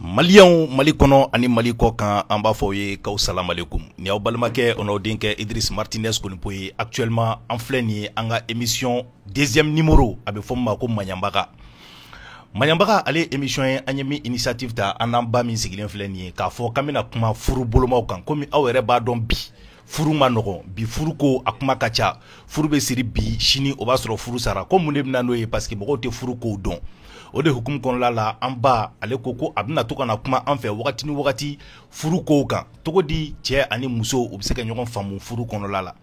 Maliens Mali kɔnɔ ani Mali kɔ kan an b'a fɔ aw ye kaw salamalekum nin y'aw balimakɛ o n'aw denkɛ idris Martinez Konpo ye actuellement an filɛ nin ye an ka émission deuxième numéro a be fɔ min ma ko Maɲanbaga Maɲanbaga ale ye émission ye an ye min initiative ta an n'an ba min sigilen filɛ nin ye k'a fɔ k'an bena kuma furu bolomaw kan komi aw yɛrɛ b'a dɔn bi furu ma nɔgɔn bi furu ko a kuma ka ca furu be siri bi sini o b'a sɔrɔ furu sara ko mun de bena na n'o ye parce que mɔgɔw tɛ furu kow dɔn o de hukumu kɔnɔla la an ba ale ko ko a bɛna to ka na kuma an fɛ wagati ni wagati furu kow kan togo di cɛɛ ani muso u be se ka ɲɔgɔn faamu furu kɔnɔla la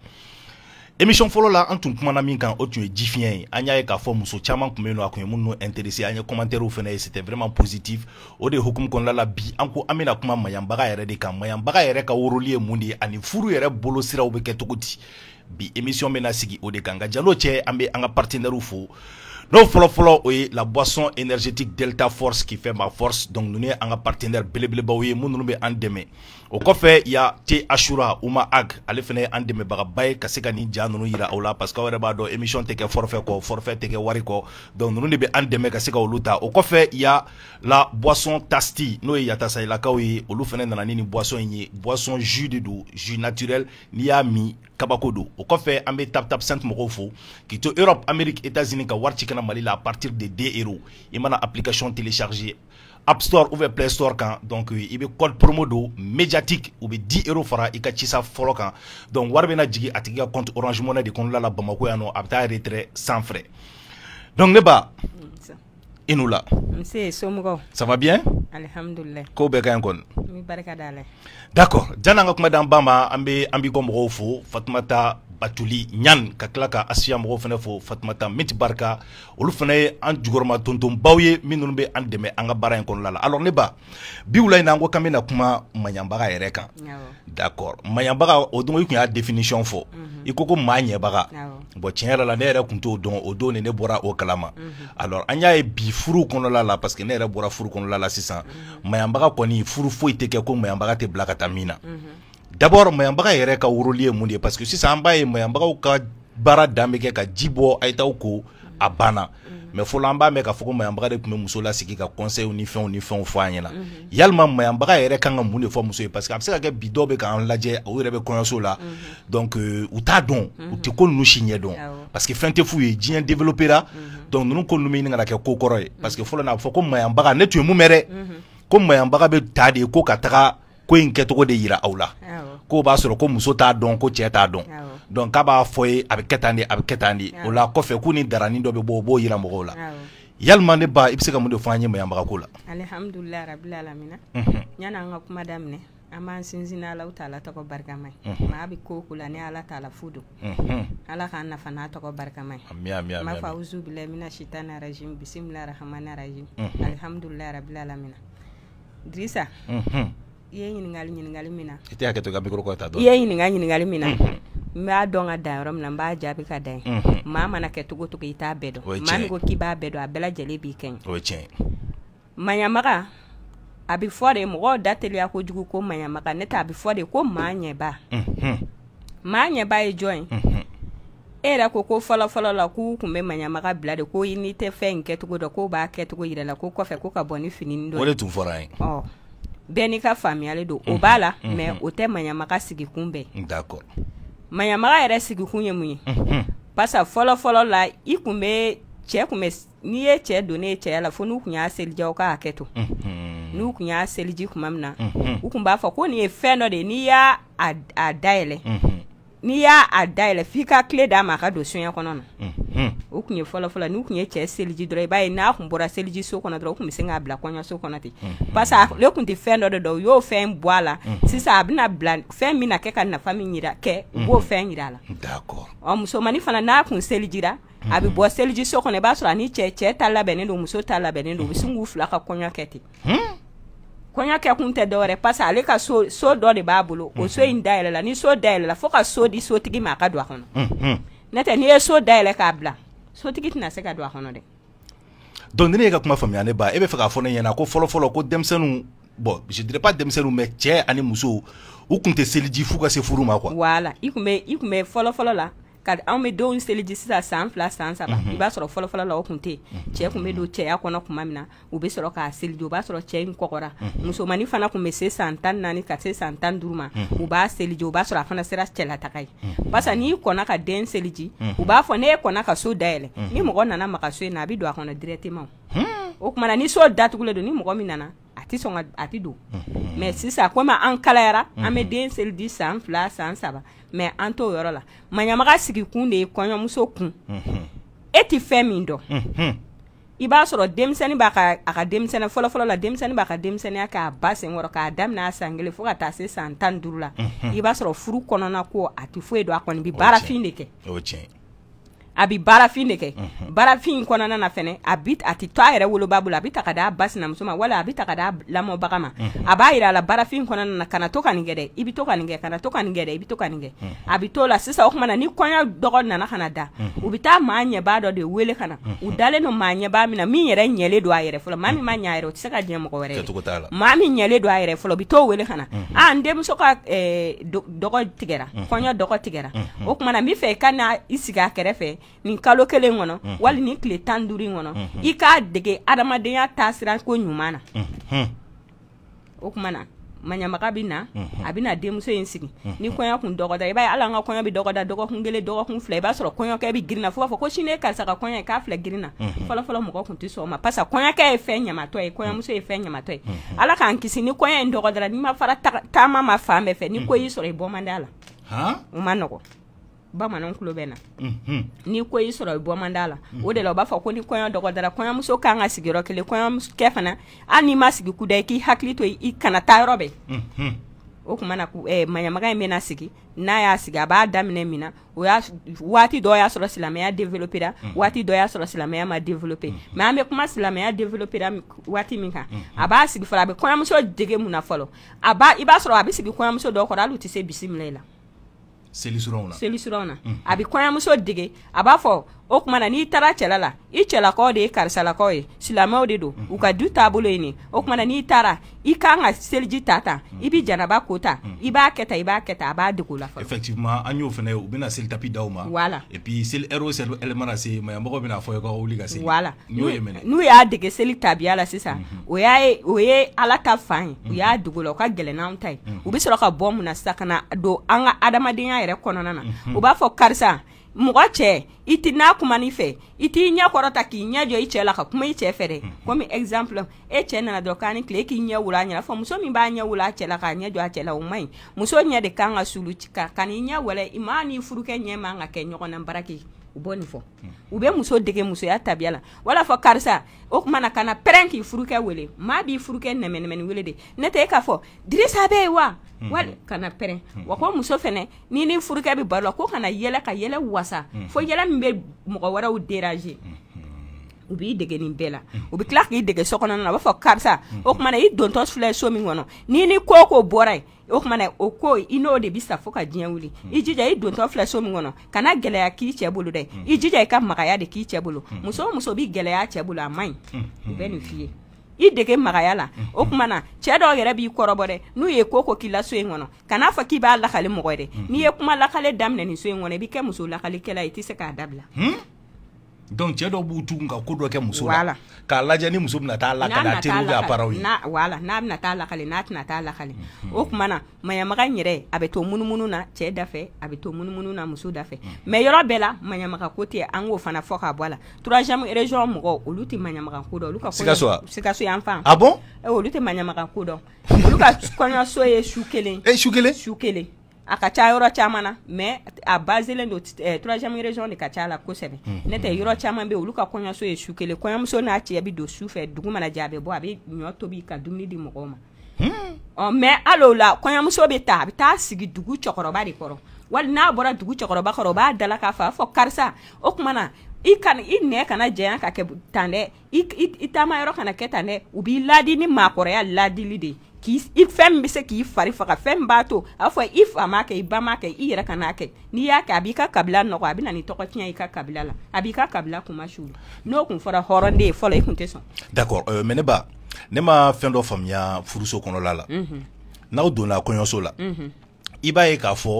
émission fɔlɔ la an tun kumana min kan o tun ye jifiɲɛ ye an y'a ye k'a fɔ muso caaman kun be nɔ a kun ye minnu intéressé an ye commentairw fɛnɛ ye c'était vraiment positif o de hukumu kɔnɔla la bi an ko an bena kuma mayanbaga yɛrɛ de kan mayanbaga yɛrɛ ka woroli ye mun de ye ani furu yɛrɛ bolo siraw be kɛ togo di bi émission bena sigi o de kan ka jalo cɛ an be an ka partenɛrɛw fo N'o follow follow ye la boisson énergétique Delta force qui fait ma force donc ninnu ye an ka partenaire belebelebaw ye minnu bɛ en dɛmɛ o kɔfɛ ya te ashura uma ag ale fana ye an dɛmɛbagaba ye ka se ka nin ja nunu yira aw la parce que aw yɛrɛ b'a dɔn émission tɛ kɛ forfait kɔ forfait tɛ kɛ wari kɔ donc nunu de be an dɛmɛ ka se ka olu ta o kɔfɛ ya la boisson tasti n'o ye yatasayilakaw ye olu fana nana ni nin boisson in ye boisson jus de do jus naturel n'i y'a min kabako do o kɔfɛ an be taptap tap cent mɔgɔw fo k'i to europe amérique états-unis ka wari ci kana mali la à partir de deux euros i mana application télécharger App Store ou Play Store kan donc il y a code promo don médiatique ou bɛ 10 euros fara i ka cisa fɔlɔ kan donc warbena bɛna jigin a compte Orange Money de kon la la bamako nɔ a retrait sans frais donc ne ba i n'u la ça va bien alhamdoulillah ko be ka kon kɔni n dale d'accord janni an Madame kuma ambi ambi ba ma an fo batuli ɲan ka tila ka asiya mɔgɔw fɛnɛ fo fatumata minti barika olu fɛnɛ ye an jugɔrɔma tontonbaw ye minnu be an dɛmɛ an ka baara ye kɔnɔla la alors ne ba biwula yi na an ko kan bena kuma maɲanbaga yɛrɛ kan d'accord maɲanbaga o don i kun y'a définition fɔ mhm. i ko ko maa ɲɛbaga bɔn tiɲɛ yɛrɛ la ne yɛrɛ kun t'o dɔn o don ni ne bɔra o kalama mhm. alors an y'a ye bi furu kɔnɔla la parce que ne yɛrɛ bɔra furu kɔnɔla la sisan mhm. maɲanbaga kɔni furu foyi tɛ kɛ ko maɲanbaga tɛ bila ka taa min na d'abord mayanbaga yɛrɛ ka woroli ye mun de ye parce que sisan an b'a ye mayanbagaw ka baara dan bɛ kɛ ka ji bɔ ayitaw ko a banna mɛ fɔlɔ an b'a mɛn k'a fɔ ko mayanbaga de tun bɛ muso lasigi ka conseils ni fɛnw ni fɛnw fɔ an ɲɛna yalima mayanbaga yɛrɛ kan ka mun de fɔ muso ye parce que a bɛ se ka kɛ bi dɔw bɛ k'an lajɛ u yɛrɛ bɛ kɔɲɔso la mhm. donc euh, u t'a dɔn u tɛ ko ninnu si ɲɛ dɔn parce que fɛn tɛ f'u ye diɲɛ développera mhm. donc ninnu ko ninnu bɛ ɲini ka na kɛ ko kɔrɔ ye parce mhm. que fɔlɔ na bɛ fɔ ko mayanbaga ne tun ye mun mɛn dɛ ko mayanbaga bɛ ta de ko ka taga ko in kɛcogo de yira aw la ko b'a sɔrɔ ko muso t'a dɔn ko cɛɛ t'a dɔn donc k'a b'a fɔ ye a bɛ kɛ tan de a bɛ kɛ tan de o la kɔfɛ k'u ni daranin dɔ bɛ bɔ o b'o yira mɔgɔw la yalima ne ba i be se ka mun de fɔ an ye mayanbagako ko ko la ni ala ta i ye ɲiningali ɲiningali min na i tɛ hakɛ to ka mikro kɔta dɔn i ye ɲininga ɲiningali min na n b'a dɔn ka da yɔrɔ min na n b'a jaabi ka da ye maa mana kɛ togo togo i t'a bɛɛ dɔn maa min ko k'i b'a bɛɛ dɔn a bɛɛ lajɛlen b'i kɛɲɛ o ye tiɲɛ maɲamaga a bi fɔ de mɔgɔw da teliya kojugu ko maɲamaga ne tɛ a bɛ fɔ de ko maa ɲɛba maa mhm. ɲɛba ye jɔn ye e yɛrɛ ko ko fɔlɔfɔlɔ la k'u kun bɛ maɲamaga bila de ko i n'i tɛ fɛn in kɛcogo dɔn k'o b'a kɛcogo yira la ko kɔfɛ ko ka bɔ ni fini dɔ o de tun fɔra ye oh bɛɛ n'i ka faamuyali don o mhm. b'a la mɛ mhm. o tɛ maɲamaga sigikun bɛɛ ye maɲamaga yɛrɛ sigikun ye mun ye mhm. pasa fɔlɔ la i kun bɛ cɛ kun bɛ n'i ye cɛ ne ye cɛya la fo n'u kun y'a selijɛ u ka hakɛ to n'u kun y'a seliji kuma min na u kun b'a fɔ ko nin ye fɛn dɔ de ye n'i y'a a dayɛlɛ n'i y'a dayɛlɛ f'i ka kile d'a ma a ka don soɲɛ kɔnɔ na o kun ye fɔlɔfɔlɔ n'u kun ye cɛ seliji dɔrɔn i b'a ye n'a kun bɔra seliji kɔnɔ dɔrɔn u kun be se k'a bila kɔɲɔso kɔnɔ ten parce que le kun tɛ fɛn dɔ de dɔ u y'o fɛn bɔ a la sisan a bena bila fɛn mina kɛ ka nafa min yira kɛ u b'o fɛn yira a la musomani fana n'a kun selijira a be bɔ seliji so kɔnɔ i b'a sɔrɔ ani cɛ cɛɛ ta labɛnnen don muso ta labɛnnen don u be sin k'u fila ka kɔɲɔ kɛ ten kɔɲɔkɛ kun tɛ dɔwɛrɛ parce ale ka so so dɔ de b'a bolo o so mhm. in dayɛlɛla ni so dayɛlɛla fo ka so di sotigi ma a ka don a kɔnɔ mhm. n'o tɛ n'i ye so dayɛlɛ k'a bila sotigi tɛna se ka don a kɔnɔ dɛ. donc ni ne y'e ka kuma faamuya ne ba e bɛ fɛ k'a fɔ ne ɲɛna ko fɔlɔfɔlɔ ko denmisɛnninw bon je dirais pas denmisɛnninw mais cɛ ani muso u tun tɛ seliji f'u ka se furu ma quoi. voilà i tun bɛ i tun bɛ fɔlɔfɔlɔ la ka anw bɛ dɔw seli di san fila san saba mhm. i b'a sɔrɔ fɔlɔfɔlɔ la o kun tɛ mhm. cɛ tun bɛ don cɛya kɔnɔ tuma min na u bɛ sɔrɔ k'a seli o b'a sɔrɔ cɛ in kɔkɔra mhm. musomanmani fana tun bɛ se san tan naani ka se san tan duuru u b'a seli o b'a sɔrɔ a fana sera cɛlata ye basa n'i kɔnɔ ka den seliji u b'a fɔ ne e kɔnɔ ka so dayɛlɛn ni mɔgɔ nana makan so in na a bɛ don a kɔnɔ dɛrɛtema o hmm. tumaumana ni so datugulen don ni mɔgɔ min nana a a tɛ don mɛ sisan komi an kalayara an bɛ den seli san fila san saba mɛ an t'o yɔrɔ la maɲamaga sigikun de ye kɔɲɔmuso kun e tɛ fɛn min dɔn i b'a sɔrɔ denmisɛnnin b'a ka a ka denmisɛnnin fɔlɔfɔlɔ la denmisɛnnin b'a ka denmisɛnninya k'a ba senkɔrɔ k'a daminɛ a san kelen fo ka taa se san tan ni duuru la i b'a sɔrɔ furu kɔnɔna ko a tɛ foyi don a kɔni bi baarafin de kɛ a bi baarafin de kɛ baarafin kɔnɔna na fɛnɛ a bi a tɛ to a yɛrɛ woloba bolo a bi ta ka d'a ba ma wala a bi ta ka d'a lamɔbaga ma a b'a yira a la baarafin kɔnɔna na kana to ka nin kɛ dɛ i bi to ka nin kɛ kana to ka nin kɛ dɛ i bi to ka nin kɛ a bi t'o la sisan o kumana ni kɔɲɔ dɔgɔ nana kana da mhm. u bi taa maa ɲɛbaa dɔ de wele ka na mhm. u dalen don maa ɲɛbaa min na min yɛrɛ ɲɛlen don a yɛrɛ fɔlɔ maa min ma ɲɛ a yɛrɛ o tɛ se ka diɲɛ mɔgɔ wɛrɛ ye maa min ɲɛlen don a yɛrɛ fɔlɔ u bi t'o wele mhm. ah, ka eh, na a n denmuso ka dɔgɔ tigɛra kɔɲɔ dɔgɔ tigɛra o kumana n b'i fɛ i ka na i sigi a kɛrɛfɛ nin kalo kelen kɔnɔ mm -hmm. wali nin tile tan duuru kɔnɔ mm -hmm. i k'a dege adamadenya taasirako ɲuman na o kuma na maɲamaga bi na a bɛna denmuso in sigi ni kɔɲɔ kun dɔgɔda i b'a ye an ka kɔɲɔ bi dɔgɔda dɔgɔkun kelen dɔgɔkun fila i b'a sɔrɔ kɔɲɔkɛ bi girinna fo b'a fɔ ko sini ye karisa ka kɔɲɔ ye k'a filɛ girinna fɔlɔfɔlɔ mɔgɔ kun tɛ sɔn ma parce kɔɲɔkɛ ye fɛn ɲamatɔ ye kɔɲɔmuso ye fɛn ɲamatɔ ye ala k'an kisi ni kɔɲɔ in dɔgɔdara n'i ma fara taama ma fan bɛɛ fɛ ni ko y'i sɔrɔ i bɔ la o ma nɔgɔn bamananw kulo bɛ na n'i ko y'i sɔrɔ i la o de la u b'a fɔ ko ni kɔɲɔ dɔgɔdara kɔɲɔmuso kan ka sigiyɔrɔ kelen kɔɲɔkɛ fana hali n'i ma sigi kuda i k'i hakili to i kana taa yɔrɔ bɛɛ o kuma na eh, maɲamaga in bɛna sigi n'a y'a sigi a b'a daminɛ min na o y'a waati dɔ y'a sɔrɔ silamɛya développé waati dɔ y'a sɔrɔ silamɛya ma développé mm. an bɛ kuma silamɛya développé waati min kan a b'a sigi fɔlɔ a bɛ kɔɲɔmuso dege mun na fɔlɔ a b'a i b'a sɔrɔ a bɛ sigi kɔɲɔmuso dɔw kɔrɔ hali u tɛ se bisimila i la. selisiraw na selisiraw na mm. a bɛ kɔɲɔmuso dege a b'a fɔ o kumana n'i taara cɛla la i cɛlakaw de ye karisalakaw ye silamɛw de don mm-hmm. u ka du taabolo ye o kumana n'i taara i kan ka seliji ta tan mm-hmm. i bi janaba ko ta mm-hmm. i b'a kɛ i b'a kɛ a b'a dege o la fɔlɔ. effectivement an y'o fana ye u bɛna seli tapi d'aw ma. voilà et puis seli heure o seli heure mana se maɲamɔgɔ bɛna fɔ ye k'aw wuli ka seli. voilà n'o ye minɛ. n'u y'a dege seli tabiya la sisan o y'a ye o ye ala ta fan ye u y'a dege la o ka gɛlɛn ta ye u bɛ sɔrɔ ka bɔ mun na sisan ka na don an ka adamadenya yɛrɛ kɔnɔna na u b'a fɔ karisa mɔgɔ cɛ i ti n'a kuma fɛ i t'i ɲɛ kɔrɔta k'i ɲɛ jɔ i cɛ la ka kuma i cɛ fɛ dɛ komi exemple e cɛ nana dɔrɔn k'a kile tile k'i ɲɛ wolo a ɲɛna fɔ muso min b'a ɲɛ wolo a cɛ la k'a ɲɛ jɔ a cɛ la o man ɲi muso ɲɛ de kan ka sulu ka kan'i ɲɛ wɛlɛ i ma n'i furukɛ ɲɛ man ka kɛ ɲɔgɔn na baraki u bɔ nin fɔ u bɛ muso dege musoya tabiya la wala fɔ karisa o kumana kana pɛrɛn k'i furukɛ wele maa b'i furukɛ nɛmɛnɛmɛni wele de ne tɛ e k'a fɔ dirisa bɛ yen wa wali kana pɛrɛn wa ko muso fɛnɛ n'i ni furukɛ bɛ baro la ko kana yɛlɛ ka yɛlɛ wasa fo yɛlɛ min bɛ mɔgɔ wɛrɛw deranze u b'i dege nin bɛɛ la u bɛ tila k'i dege so na u b'a fɔ karisa o tuma na i dontɔ filɛ so min kɔnɔ n'i ni ko ko bɔra yen o tuma na o ko i n'o de bɛ sa fo ka diɲɛ wuli hmm. i jija i dontɔ filɛ so min kɔnɔ kana gɛlɛya k'i cɛ bolo dɛ hmm. i jija i ka magaya de k'i cɛ bolo hmm. muso o muso bɛ gɛlɛya cɛ bolo a man ɲi u bɛ nin f'i ye i dege magaya la o tuma na cɛ dɔw yɛrɛ b'i kɔrɔbɔ dɛ n'u ye ko ko k'i la so in kɔnɔ kan'a fɔ k'i b'a lakali mɔgɔ ye dɛ n'i ye kuma lakale daminɛ nin so in kɔnɔ i bɛ kɛ muso lakalikɛla i tɛ se k'a dabila donc cɛ dɔ b'u tugu ka ko dɔ kɛ muso la k'a lajɛ ni muso bɛna taa lakale a teriw mhm. bɛ a paraw ye wala n'a bɛna taa lakale n'a tɛna taa lakale o kuma na maɲamaga in yɛrɛ a bɛ to munumunu na cɛɛ dafɛ a bɛ to munumunu na muso dafɛ mais yɔrɔ bɛɛ la maɲamaga ko tɛ an k'o fana fɔ k'a bɔ a la troisième région mɔgɔ olu tɛ maɲamaga ko dɔn olu ka sikaso sikaso yan fan a bon olu eh, tɛ maɲamaga ko dɔn olu ka kɔɲɔso ye su kelen su eh, kelen su kelen a ka ca yɔrɔ caman na mais a baselen don eh, troisième région de mhm. ka ca la kosɛbɛ ne tɛ yɔrɔ caman bɛ olu ka kɔɲɔso ye su kelen kɔɲɔmuso n'a cɛ bi don su fɛ dugu mana jɛ a bɛ bɔ a bɛ ɲɔ tobi ka dumuni di mɔgɔw ma ɔ mais hali o la kɔɲɔmuso bɛ ta a bɛ taa sigi dugu cɛkɔrɔba de kɔrɔ wali n'a bɔra dugu cɛkɔrɔba kɔrɔ o b'a dala k'a fɔ a fɔ karisa o kuma na i kana i nɛ kana janya ka kɛ tan dɛ i taama yɔrɔ kana kɛ tan dɛ u b'i ladi ni maakɔrɔya ladili de ye k'i fɛn min bɛ se k'i fari faga fɛn min b'a to a b'a fɔ i fa m'a kɛ i ba m'a kɛ i yɛrɛ ka n'a kɛ n'i y'a kɛ a b'i ka kabila nɔgɔ a bɛ na ni tɔgɔ tiɲɛ i ka kabila la a b'i ka kabila kuma suli n'o tun fɔra hɔrɔnden ye fɔlɔ i tun tɛ sɔn. d'accord euh, mais ne ba ne ma fɛn dɔ faamuya furuso kɔnɔla la. Mm -hmm. n'aw donna kɔɲɔso la. Mm -hmm. i b'a ye k'a fɔ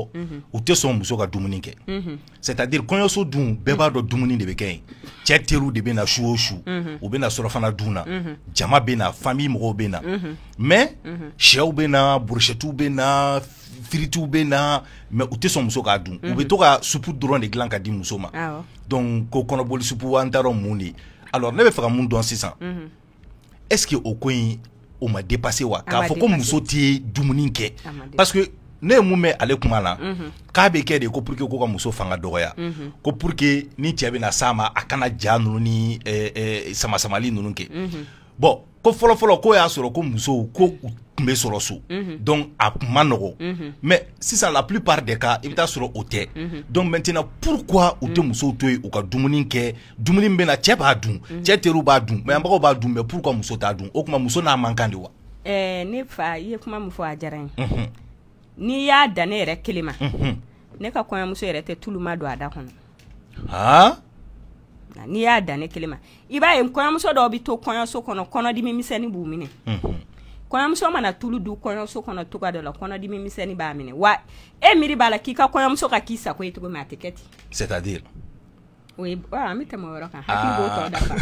u tɛ sɔn muso ka dumuni kɛ c'est à dire kɔɲɔso dun bɛɛ b'a dɔn dumuni de bɛ kɛ yen cɛ teriw de bɛ na su o su u bɛ na surafana dun na jama bɛ na famille mɔgɔw bɛ na mais sɛw bɛ na burushɛtiw bɛ na firitiw bɛ na mais u tɛ sɔn muso k'a dun u bɛ to ka supu dɔrɔn de dilan ka di muso ma donc ko kɔnɔboli supu an t'a dɔn mun de alors ne bɛ fɛ ka mun dɔn sisan est ce que o ko in o ma dépassé wa k'a fɔ ko muso tɛ dumuni kɛ parce que ne ye mun bɛ ale kuma na k'a bɛ kɛ de ko pour ko ka muso fanga dɔgɔya ko pour que ni cɛɛ bena s'a ma a kana ja nunu ni sama samali ninnu kɛ bɔn ko fɔlɔfɔlɔ k'o y'a sɔrɔ ko musow ko u tun bɛ sɔrɔ so donc a tun ma nɔgɔn mais sisan la plupart de cas i bɛ taa sɔrɔ o tɛ donc maintenant pourquoi u tɛ musow to yen u ka dumuni kɛ dumuni bena cɛɛ na cɛ b'a dun cɛ teriw b'a dun mayanbagaw b'a dun mais pourquoi muso t'a dun o tuma muso n'a man kan de wa. ɛɛ ne fa i ye kuma min fɔ a diyara n ye n'i y'a dan ne yɛrɛ kelen ma ne ka kɔɲɔmuso yɛrɛ tɛ tuluma don a da kɔnɔ n'i y'a dan ne kelen ma i b'a ye kɔɲɔmuso dɔw bɛ to kɔɲɔso kɔnɔ kɔnɔdimi misɛnnin b'u minɛ kɔɲɔmuso mana tulu du kɔɲɔso kɔnɔ togoya dɔ la kɔnɔdimi misɛnnin b'a minɛ wa e miiri b'a la k'i ka kɔɲɔmuso ka k'i sago ye cogo min a tɛ kɛ ten c'est à dire Ah, ah. o ye an bɛ tɛmɛ o yɔrɔ kan hakili b'o tɔ dafa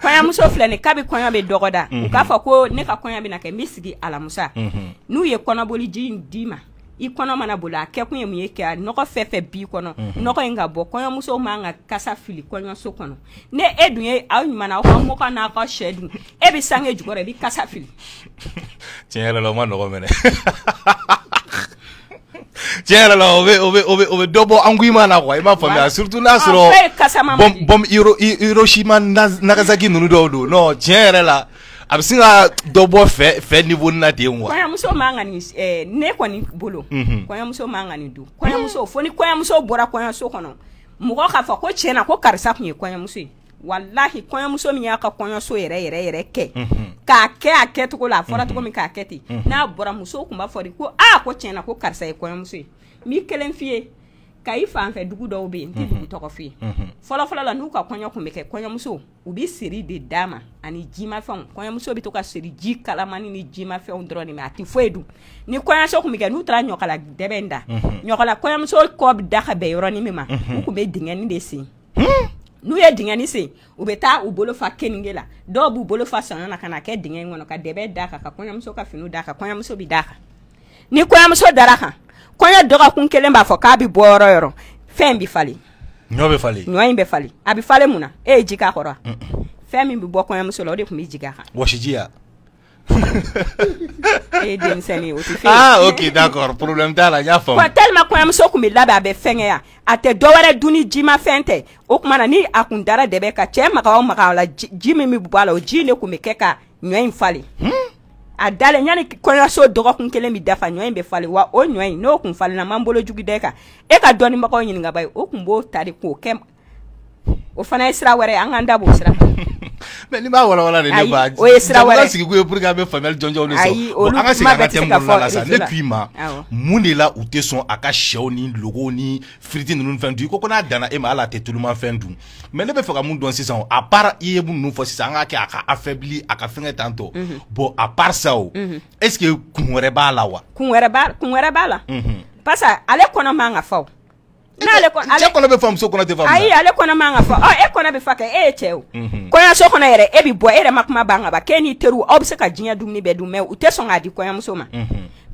kɔɲɔmuso filɛ nin kabi kɔɲɔ bɛ dɔgɔda u mhm. k'a fɔ ko ne ka kɔɲɔ bɛna kɛ n bɛ sigi alamusa mhm. n'u ye kɔnɔboli ji in d'i ma i kɔnɔ mana bolo a kɛ kun ye mun ye kɛ nɔgɔ fɛn fɛn b'i kɔnɔ mhm. nɔgɔ in ka bɔ kɔɲɔmusow man ka kasa fili kɔɲɔso kɔnɔ ne e dun ye aw ɲuman aw ka mɔgɔ n'a ka sɛ dun e bɛ sange jukɔrɔ i bɛ kasa fili tiɲɛ yɛrɛ la o ma nɔgɔ mɛnɛ tiɲɛ la o bɛ o bɛ o bɛ o bɛ ma na kuwa i m'a surtout n'a sɔrɔ bɔn bɔn iro irosima nagasaki ninnu dɔw don non tiɲɛ la a bɛ se ka dɔ bɔ fɛ fɛ niveau na ten wa. kɔɲɔmuso man eh, ne kɔni bolo. Mhm. kɔɲɔmuso man ka nin dun kɔɲɔmuso fo ni kɔɲɔmuso bɔra k'a fɔ ko tiɲɛ ko karisa tun ye kɔɲɔmuso ye walahi kɔɲɔmuso min y'a ka kɔɲɔso yɛrɛ yɛrɛ yɛrɛ kɛ k'a kɛ a kɛcogo la a fɔra cogo min k'a kɛ ten n'a bɔra musow tun b'a fɔ de ko aa ko tiɲɛna ko karisa ye kɔɲɔmuso ye n kelen f'i ye ka i fanfɛ dugu dɔw bɛ yen n tɛ dugu tɔgɔ f'i ye mhm. fɔlɔfɔlɔ la n'u ka kɔɲɔ tun bɛ kɛ kɔɲɔmuso u bɛ siri de d'a ma ani jimafɛnw kɔɲɔmuso bɛ to ka siri ji kalamani ni jimafɛnw dɔrɔn de ma a tɛ foyi dun ni kɔɲɔso tun bɛ kɛ n'u taara ɲɔkala dɛbɛ in da ɲɔkala mhm. kɔɲɔmuso kɔ da ka bɛn yɔrɔnin min ma mhm. u tun bɛ dingɛnni de sen hmm? n'u ye dingɛni sen u bɛ taa u bolo fa kenige la dɔw b'u bolo fa sɔnɔ na ka na kɛ dingɛ in kɔnɔ ka dɛbɛ da kan ka kɔɲɔmuso ka fini da kan kɔɲɔmuso bi da kan ni kɔɲɔmuso dara kan kɔɲɔ dɔgɔkun kelen b'a fɔ k'a bi bɔ yɔrɔ yɔrɔ fɛn bi falen ɲɔ bɛ falen ɲɔ in bɛ falen a bi falen mun na e ye ji k'a kɔrɔ wa fɛn min bi bɔ kɔɲɔmuso la o de kun bi jigi a kan wɔsiji ya e denmisɛnnin o tɛ feere ah ok d'accord problème t'a la n y'a faamu quoi tellement kɔɲɔmuso tun bɛ labɛn a bɛ fɛngɛya a tɛ dɔwɛrɛ dun ni jimafɛn tɛ o tuma na ni a kun dara dɛbɛ ka cɛ maga o maga a la ji min bɛ bɔ a la o ji in de tun bɛ kɛ ka ɲɔ in falen a dalen yanni kɔɲɔso dɔgɔkun kelen bɛ dafa ɲɔ in bɛ falen wa o ɲɔ in n'o kun falenna man bolo jugu da kan e ka dɔnnibagaw ɲininkaba ye o tun b'o ta k'o kɛ o fana ye sira wɛrɛ ye an k'an da b'o sira kan mɛ ni b'a walawala de ne b'a jamana sigi kun ye pour que an bɛ faamuyali jɔnjɔnw de sɔrɔ bon an ka segin an ka thème kɔnɔna la sa ne k'i ma mun de la u tɛ sɔn a ka sɛw ni logow ni firiti ninnu fɛn dun i ko ko n'a danna e ma hali a tɛ tulumafɛn dun mɛ ne bɛ fɛ ka mun dɔn sisan o à part i ye mun fɔ sisan an k'a kɛ a ka affaibli a ka fɛngɛ tan tɔ bon à part ça o est ce que kun wɛrɛ b'a la wa kun wɛrɛ b'a kun wɛrɛ b'a la parce que ale kɔnɔ man ka fa o n'ale kɔnɔ ale cɛ kɔnɔ bɛ fa muso kɔnɔ tɛ fa muso ayi ale kɔnɔ man ka fɔ ɔ e kɔnɔ bɛ fa kɛ e ye cɛ o kɔɲɔso kɔnɔ yɛrɛ e bɛ bɔ e yɛrɛ ma kuma ban ka ban k'e n'i teriw aw bɛ se ka diɲɛ dumuni bɛɛ dun mɛ u tɛ sɔn k'a di kɔɲɔmuso ma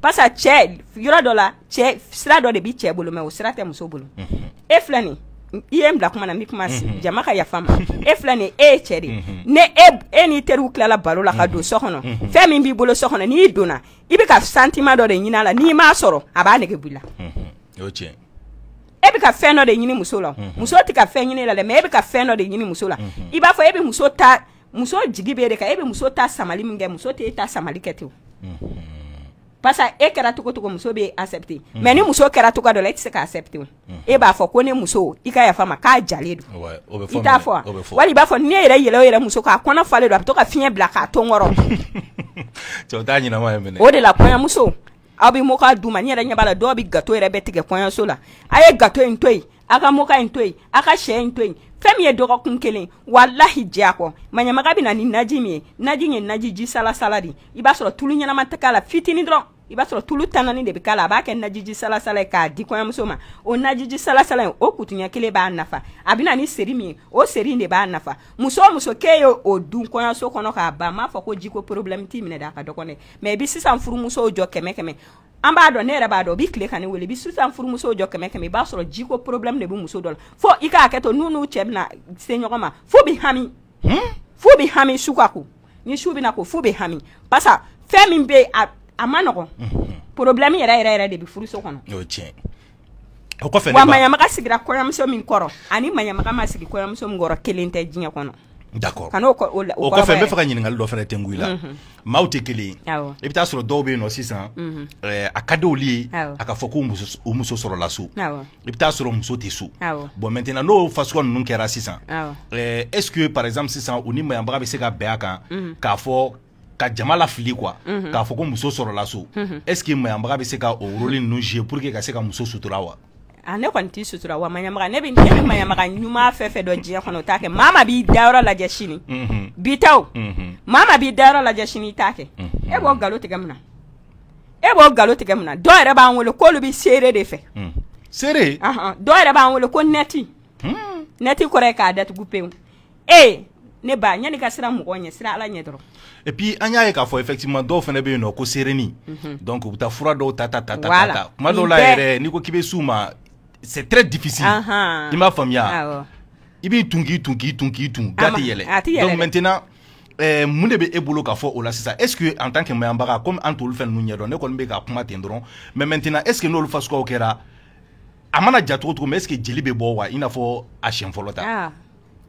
parce que cɛ yɔrɔ dɔ la cɛ sira dɔ de bɛ cɛ bolo mɛ o sira tɛ muso bolo mhm. e eh, filɛ nin i ye n bila kuma na n bɛ kuma jama ka yafa ma e filɛ nin e ye cɛ de ne e e n'i teriw tilala baro la ka don so kɔnɔ fɛn min b'i bolo so kɔnɔ n'i donna i bɛ ka sentiment dɔ de ɲini a la n'i m'a sɔrɔ a b'a nege b'i la. Mhm. e bɛ ka fɛn dɔ de ɲini muso la muso tɛ ka fɛn ɲini la dɛ mɛ e bɛ ka fɛn dɔ de ɲini muso la i b'a fɔ e bɛ muso ta muso jigi bɛ de kan e bɛ muso ta samali min kɛ muso tɛ ta samali kɛ ten parce que e kɛra cogo cogo muso bɛ accepter mɛ ni muso kɛra cogo dɔ la e tɛ se ka accepter o e b'a fɔ ko ne muso i ka yafa ma k'a jalen don i t'a fɔ wa wali i b'a fɔ ne yɛrɛ yɛlɛ o yɛrɛ muso k'a kɔnɔ falen don a bɛ to ka fiɲɛ bila k'a to n kɔrɔ o de la kɔɲɔmuso aw bɛ moka d'u ma n yɛrɛ ɲɛ b'a la dɔw bɛ gato yɛrɛ bɛɛ tigɛ kɔɲɔso la a ye gato in to yen a ka moka in to yen a ka sɛ in to yen fɛn min ye dɔgɔkun kelen walahi jɛ a kɔ maɲamaga bɛ na ni naji min ye naji ye naji ji salasala de i b'a sɔrɔ tulu ɲɛnama tɛ k'a la fitinin dɔrɔn i b'a sɔrɔ tulu tanani de bɛ k'a la a b'a kɛ najiji salasala ye k'a di kɔɲɔmuso ma o najiji salasala in o kutuɲɛ kelen b'a nafa a bɛna ni seri min ye o seri in de b'a nafa muso o muso k'e ye o dun kɔɲɔso kɔnɔ k'a ban n m'a fɔ ko jiko problème t'i minɛ dɛ a ka dɔgɔn dɛ mɛ i bɛ sisan furumusow jɔ kɛmɛ kɛmɛ an b'a dɔn ne yɛrɛ b'a dɔn i bɛ tile ka ne wele i bɛ sisan furumusow jɔ kɛmɛ kɛmɛ i b'a sɔrɔ jiko problème de bɛ muso dɔ la fo i k'a kɛ to n'u n'u cɛ bɛna se ɲɔgɔn ma fo bɛ hami fo bɛ hami su ka ko ni su bɛna ko fo bɛ hami pasa fɛn min bɛ a a ma nɔgɔn problème yɛrɛ yɛrɛ yɛrɛ de bɛ furuso kɔnɔ o tiɲɛ o kɔfɛ wa maɲamaga sigira kɔɲɔmuso min kɔrɔ ani maɲamaga ma sigi kɔɲɔmuso min kɔrɔ kelen tɛ diɲɛ kɔnɔ d'accord kan'o kɔ o la o kɔfɛ n bɛ fɛ ka ɲininkali dɔ fana tɛnku i la maaw tɛ kelen ye awɔ i bɛ taa sɔrɔ dɔw bɛ yen nɔ sisan ɛɛ a ka di olu ye awɔ a ka fɔ ko muso o muso sɔrɔla so awɔ i bɛ taa sɔrɔ muso tɛ so awɔ bon maintenant n'o fasuguya ninnu kɛra sisan awɔ ɛɛ est ce que par exemple sisan u ni maɲabaga bɛ se ka bɛn a kan k'a fɔ ka jama lafili kuwa mhm. k'a fɔ ko muso sɔrɔla so mhm. est ce que mayanbaga bɛ se ka o role ninnu jouer pour que ka se ka muso sutura wa a ne kɔni t'i sutura wa maɲamaga ne bɛ ne bɛ maɲamaga ɲuman fɛn fɛn kɔnɔ t'a kɛ maa b'i dayɔrɔ lajɛ sini mhm. bitaw taw maa ma b'i dayɔrɔ lajɛ sini i t'a kɛ e b'o nkalon tigɛ mun e b'o nkalon tigɛ mun na dɔw yɛrɛ b'an wele k'olu bɛ seere de fɛ seere dɔw yɛrɛ b'an wele ko nɛti hmm. nɛti kɔrɔ ye k'a datugu pewu ee ne ba yanni ka siran mɔgɔ ɲɛ ala ɲɛ dɔrɔn et puis an y'a ye k'a fɔ effectivement dɔw fana bɛ yen nɔ ko sereni mm -hmm. donc u bɛ taa fura dɔw ta ta ta ta voilà. ta kuma dɔw la yɛrɛ n'i ko k'i bɛ s'u ma c'est très difficile uh -huh. i m'a faamuya ah, ouais. i b'i tun k'i tun k'i tun k'i tun ga tɛ yɛlɛ donc maintenant Eh, mun de bɛ e bolo k'a fɔ o la sisan est ce que en tant que mayanbaga comme an t'olu fɛn ninnu ɲɛdɔn ne kɔni bɛ ka kuma ten dɔrɔn mais maintenant est ce que n'olu fasuguyaw kɛra a mana ja cogo cogo mais est ce que jeli bɛ bɔ wa i n'a fɔ a siɲɛ fɔlɔ ta. Ah.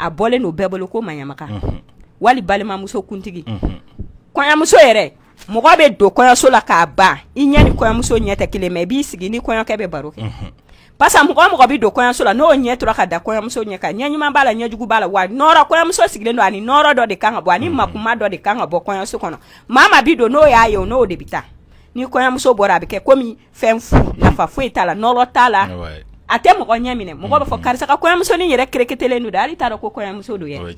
a bɔlen don bɛɛ bolo ko maɲamaka wali balimamuso kuntigi kɔɲɔmuso yɛrɛ mɔgɔ bɛ don kɔɲɔso la k'a ban i ɲɛ ni kɔɲɔmuso ɲɛ tɛ kelen mɛ i b'i sigi ni kɔɲɔkɛ bɛ baro kɛ pasa mɔgɔ mɔgɔ bɛ don kɔɲɔso la n'o ɲɛ tora ka da kɔɲɔmuso ɲɛ kan ɲɛ b'a la ɲɛjugu b'a la wa nɔrɔ kɔɲɔmuso sigilen don ani nɔrɔ dɔ de kan ka bɔ ani makuma dɔ de kan ka bɔ kɔɲɔso kɔnɔ maa ma bi don n'o y'a ye o n'o de bi taa ni kɔɲɔmuso bɔra a bɛ kɛ komi fɛn fu nafa foyi t'a la nɔrɔ t'a la a tɛ mɔgɔ ɲɛ minɛ mɔgɔ b'a fɔ karisa ka kɔɲɔmusonin yɛrɛ kereketelen don dɛ hali t'a dɔn ko kɔɲɔmuso don yɛrɛ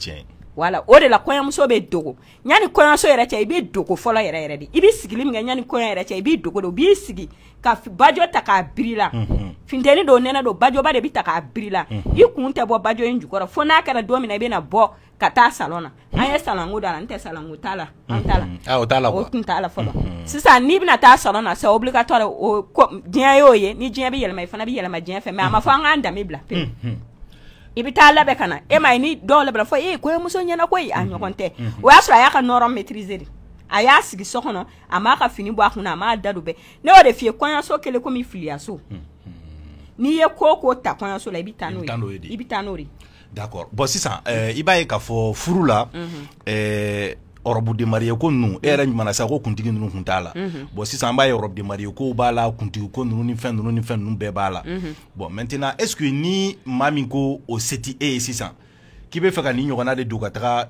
wala o de la kɔɲɔmuso bɛ dogo ɲani kɔɲɔso yɛrɛ cɛ i bɛ dogo fɔlɔ yɛrɛ yɛrɛ de i bɛ sigili min kɛ ɲani kɔɲɔ yɛrɛ cɛ i bɛ dogo de u b'i sigi ka bajɔ ta k'a biri la mm -hmm. nɛnɛ don bajɔba de bɛ ta k'a biri la i kun tɛ bɔ bajɔ in jukɔrɔ fo n'a kɛra don min na i bɛna bɔ ka taa salon na an ye salonko da la n tɛ salonko t'a la an t'a la ah, o t'a la o tun t'a la fɔlɔ sisan n'i bɛna taa salon na c'est obligatoire o diɲɛ y'o ye ni diɲɛ bɛ yɛlɛma i fana bɛ yɛlɛma diɲɛ fɛ mɛ a ma fɔ an k'an danbe bila pewu i bi taa labɛn ka na e m'a ye ni dɔw labɛnna fɔ ee eh, kɔɲɔmuso ɲɛna koyi eh, mhm. a ɲɔgɔn mhm. tɛ o y'a sɔrɔ a y'a ka nɔrɔ maitrise de a y'a sigi so kɔnɔ a m'a ka fini bɔ a kunna a m'a da don bɛɛ ne y'o de f'i ye kɔɲɔso kelen komi filiyaso mhm. n'i ye ko o ko ta kɔɲɔso la i bi taa n'o ye i taa n'o de ye d'accord bon sisan euh, i b'a ye k'a fɔ furu la euh, ɔrɔbu demariya ko ninnu e yɛrɛ mm. ɲuman na sisan ko kuntigi ninnu kun t'a la bɔn sisan an b'a ye ɔrɔbu demariya ko b'a la kuntigi ko ninnu ni fɛn ninnu ni fɛn ninnu be b'a la bɔn mɛntenan est ce que ni maa ko o se ti e sisan k'i bɛ fɛ ka nin ɲɔgɔnna de don ka taga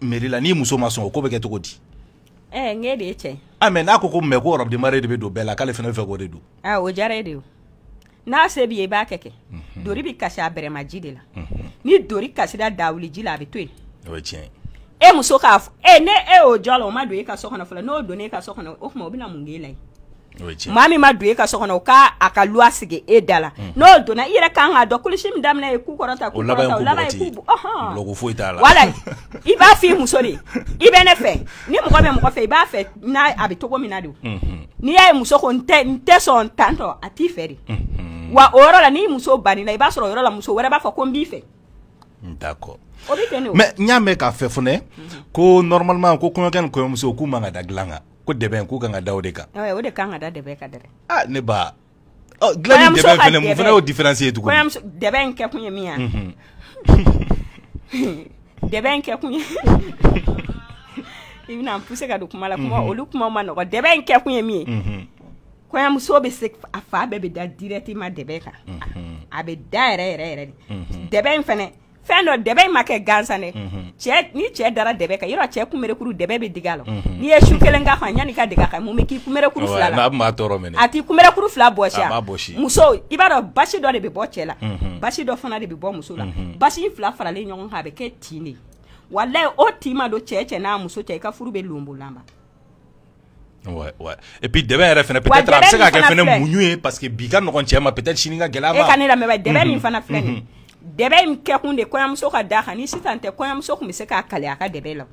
mairie la n'i muso ma sɔn ko bɛ kɛ di. ɛɛ n k'e de ye cɛ. a ah, mɛ n'a ko ko mɛ ko ɔrɔbu demariya de bɛ don bɛɛ k'ale fana bɛ k'o de don. aa o diyara e de n'a se b'i ye i b'a kɛ kɛ dori bɛ kasi a bɛrɛma ji de la ni dori kasira dawuli ji la a to yen. o ye e eh, muso eh, eh, oh, k'a fɔ e ne e y'o jɔ a la o ma don e ka so kɔnɔ fɔlɔ n'o donna e ka so kɔnɔ o tuma o bɛna mun k'e la yen maa min ma don e ka so kɔnɔ o k'a a ka luwa sigi e da la n'o donna i yɛrɛ kan k'a dɔn kulusi min daminɛ ye ku kɔrɔta ku kɔrɔta o laban ye ku ɔhɔn foyi t'a la wala i b'a f'i muso de i bɛ ne fɛ ni mɔgɔ bɛ mɔgɔ fɛ i b'a fɛ n'a a bɛ cogo min na de mhm. n'i y'a ye muso ko n tɛ n tɛ sɔn tantɔ a t'i fɛ de mhm. wa o yɔrɔ la n'i muso banna i b'a sɔrɔ o yɔrɔ la muso wɛrɛ b'a fɔ ko n b'i fɛ d'accord mɛ n y'a k'a fɛ fɛnɛ ko normalement ko kɔɲɔkɛ ni kɔɲɔmuso k'u man ka da dilan kan ko dɛbɛn k'u kan ka da o de kan o de kan ka da dɛbɛn kan dɛrɛ ah ne ba dilan ni fɛnɛ mun fɛnɛ y'o différence ye tuguni kɔɲɔmuso kɛ kun ye min ya dɛbɛn in kɛ kun ye i bɛna n pousser ka don kuma la kuma olu kumaw ma nɔgɔ dɛbɛn in kɛ kun ye min ye kɔɲɔmuso bɛ se a fa bɛɛ bɛ da directement dɛbɛn kan a bɛ da yɛrɛ yɛrɛ yɛrɛ de dɛbɛn in fɛnɛ fɛn dɔ dɛbɛ in ma kɛ gansan dɛ cɛ ni cɛ dara dɛbɛ kan yɔrɔ cɛ kunberekuru dɛbɛ bɛ digi a la n'i ye su kelen k'a kan yanni i ka digi a kan mun bɛ k'i kunberekuru fila la a t'i kunberekuru fila bɔsi a muso i b'a dɔn basi dɔ de bɛ bɔ cɛ la basi dɔ fana de bɛ bɔ muso la basi in fila faralen ɲɔgɔn kan a bɛ kɛ tin de ye walayi o tin ma don cɛ cɛ n'a muso cɛ i ka furu bɛ lonbo Ouais, ouais. Et puis dɛbɛn yɛrɛ fɛnɛ peut-être a bɛ se ka kɛ fɛnɛ muɲu ye parce que bi ka nɔgɔn cɛ ma peut-être sini ka gɛlɛ a ma. E ka ne lamɛn bani dɛbɛn min fana filɛ nin ye dɛbɛ in kɛkun de kɔɲɔmuso ka da kan ni sisan tɛ kɔɲɔmuso kun bɛ se k'a kale a ka dɛbɛ la.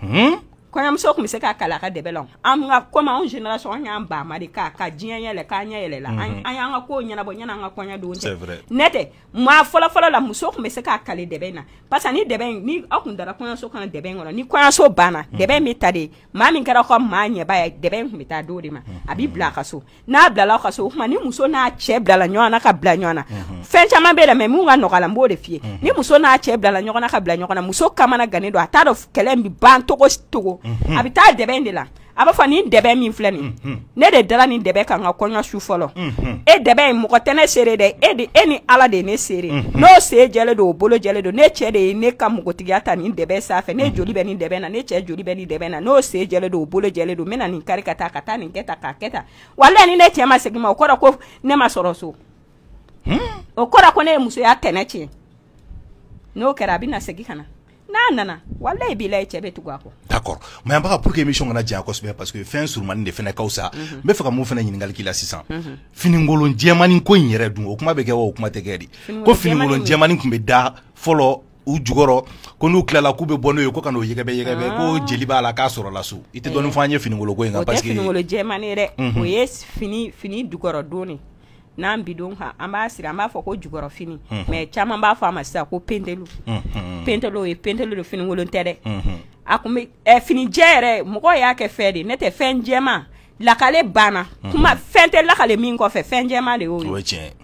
Hmm? kɔɲɔmuso kun be se k'a kala ka dɛbɛ la an ka komi anw generation an y'an baama de k'a ka diɲɛ yɛlɛ k'an ɲɛ yɛlɛla an y'an ka koo ɲɛnabɔ ɲɛna an ka kɔɲɔ don tɛ ne tɛ ma fɔlɔfɔlɔ la muso kun be se k'a kale dɛbɛ in na parce que ni dɛbɛ ni aw kun dara kɔɲɔso kana dɛbɛ in kɔnɔ ni kɔɲɔso banna dɛbɛ in be ta de maa min kɛra ka maa ɲɛba ye dɛbɛ in kun be taa doo de ma a b'i bila a ka so n'a bilala aw ka so o kuma ni muso n'a cɛɛ bilala ɲɔgɔn na ka bila ɲɔgɔn na fɛn caaman be dɛmɛ min ka nɔgɔla n b'o de fiye ni muso n'a cɛɛ bilala ɲɔgɔn na ka bila ɲɔgɔn na muso kamana gannen don a t'a dɔ kɛlɛ bi ban togo togo Mm-hmm. a bɛ taa dɛbɛ de la a b'a fɔ nin dɛbɛ min filɛ nin mm-hmm. ne de dara nin dɛbɛ kan ka kɔɲɔ su fɔlɔ mm-hmm. e dɛbɛ in mɔgɔ tɛ ne seere dɛ e de e ni ala de ye ne seere n'o see jɛlen don o bolo jɛlen don ne cɛ de ye ne ka npogotigiya ta nin dɛbɛ sanfɛ ne joli bɛ nin dɛbɛ na ne cɛ joli bɛ nin dɛbɛ na n'o see jɛlen don o bolo jɛlen don n bɛna nin kari ka taa ka taa nin kɛ tan k'a kɛ tan walayi ni ne cɛ ma segin ma o kɔrɔ ko ne ma sɔrɔ so hmm? o kɔrɔ ko ne ye musoya tɛnɛ tiɲɛ n'o kɛra a bɛ segin ka na. n'a nana walayi b'i la cɛ bɛ tugu a kɔ d'accord mais an b'a pour que émission kana janya kosɛbɛ parce que fɛn surumani de fana ka fisa n mhm. bɛ fɛ ka mun fana ɲininkali k'i la sisan mhm. finikolon jɛmani ko in yɛrɛ dun o kuma bɛ kɛ wa o kuma tɛ kɛ de ko finikolon jɛmani kun bɛ da fɔlɔ u jugɔrɔ ko n'u tilala k'u bɛ bɔ n'o ye ko ka ah. n'o yɛgɛbɛ yɛgɛbɛ ko jeli b'a la k'a sɔrɔ la so i eh. tɛ dɔɔnin fɔ an ye finikolon ko in kan parce que o tɛ finikolon jɛmani mhm. ye dɛ o ye fini fini jukɔrɔ don de n'an bidon kan an b'a siri an b'a fɔ ko jukɔrɔfini mɛ caman b'a fɔ a ma sisan ko pentelu pentelu ye pentelu de finikolon tɛ dɛ a kun bɛ ɛ finijɛ yɛrɛ mɔgɔ y'a kɛ fɛn de ne tɛ fɛn jɛma lakale banna kuma fɛn tɛ lakale min kɔfɛ fɛn jɛma de y'o ye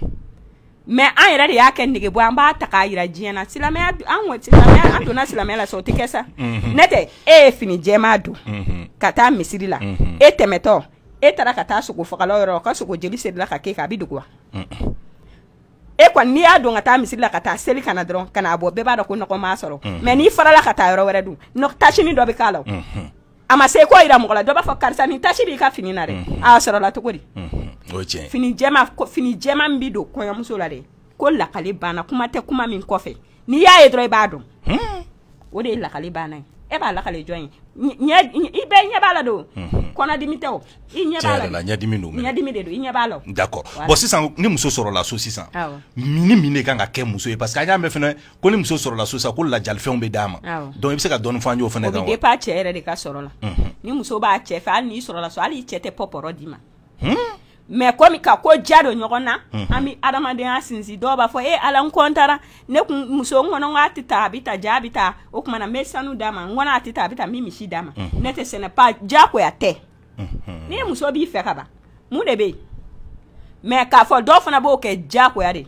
mɛ an yɛrɛ de y'a kɛ nege bɔ an b'a ta k'a yira diɲɛ na silamɛya an silamɛya an donna silamɛya la sa o tɛ kɛ sa ne tɛ e ye fini jɛma don ka taa misiri la e tɛmɛtɔ e taara ka taa sogo fagala yɔrɔ o ka sogo jeli serila ka kɛ ka a bɛ dogo wa e kɔni n'i y'a dɔn ka taa misiri la ka taa seli kana dɔrɔn ka n'a bɔ bɛɛ b'a dɔn ko nɔgɔ m'a sɔrɔ mɛ n'i farala ka taa yɔrɔ wɛrɛ dun tasini dɔ bɛ k'a la mm-hmm. a ma se k'o yira mɔgɔ la dɔ b'a fɔ karisa nin tasi b'i ka fini na dɛ mm-hmm. a sɔrɔla cogo di mm-hmm. o fini jɛma fini jɛma min bɛ don kɔɲɔmuso la dɛ ko lakali banna kuma tɛ kuma min kɔfɛ n'i y'a ye dɔrɔn i b'a dɔn hmm. o de ye lakali banna ye e b'a la ka le jɔn ye i bɛɛ ɲɛ b'a la don mhm. kɔnɔdimi tɛ o i ɲɛ b'a la ɲɛdimi don ɲɛdimi de don i ɲɛ b'a la d'accord bon sisan ni muso sɔrɔla so sisan ni min de kan ka kɛ muso ye parce que an y'a mɛn fɛnɛ ko ni muso sɔrɔla so sisan ko lajalifɛnw bɛ d'a ma donc i bɛ se ka dɔɔni fɔ an y'o fɛnɛ kan wa o bɛ dépend cɛ yɛrɛ de ka sɔrɔ la mhm. ni muso b'a cɛ fɛ hali n'i sɔrɔla so hali i cɛ tɛ pɔpɔrɔ d'i ma hmm? mɛ komi ka ko ja do ɲɔgɔn na mm -hmm. an be adamadenya sinsi dɔw b'a fɔ e eh, ala n kɔntara ne kun muso n kɔnɔ ka a tɛ mhm. mhm. mhm. oh, ah, ta a bi ta ja a bi ta o kumana n sanu d'a ma n kɔnɔ a tɛ ta a bi ta n misi d'a ma ne tɛ sɛnɛ pa jakoya tɛ ni muso b'i fɛ ka ban mun de be yen mɛ k'a fɔ dɔw fana b'o kɛ jakoya de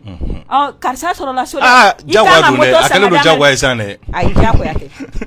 karisa sɔrɔla so la i kan ka moto san ka d'a ma ayi jakoya tɛ